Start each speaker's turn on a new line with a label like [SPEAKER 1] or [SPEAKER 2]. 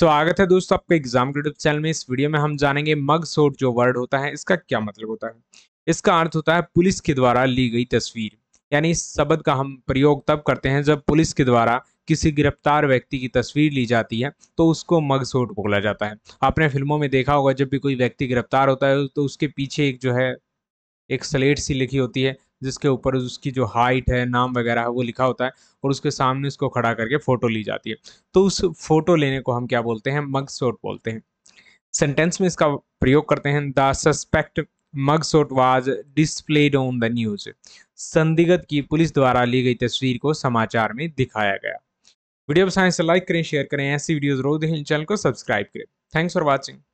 [SPEAKER 1] सो so, आगत है दोस्तों आपके एग्जाम यूट्यूब चैनल में इस वीडियो में हम जानेंगे मग शॉट जो वर्ड होता है इसका क्या मतलब होता है इसका अर्थ होता है पुलिस के द्वारा ली गई तस्वीर यानी इस शब्द का हम प्रयोग तब करते हैं जब पुलिस के द्वारा किसी गिरफ्तार व्यक्ति की तस्वीर ली जाती है तो उसको मग शॉट बोला जाता है आपने फिल्मों में देखा होगा जब भी कोई व्यक्ति गिरफ्तार होता है तो उसके पीछे एक जो है एक स्लेट सी लिखी होती है जिसके ऊपर उसकी जो हाइट है नाम वगैरह है वो लिखा होता है और उसके सामने उसको खड़ा करके फ़ोटो ली जाती है तो उस फोटो लेने को हम क्या बोलते हैं मग शॉट बोलते हैं सेंटेंस में इसका प्रयोग करते हैं the suspect mug shot was displayed on the news संदिग्ध की पुलिस द्वारा ली गई तस्वीर को समाचार में दिखाया गया वीडियो पसंद से लाइक तो करें शेयर करें ऐसी वीडियोज रोज देखें चैनल को सब्सक्राइब करें थैंक्स फॉर वॉचिंग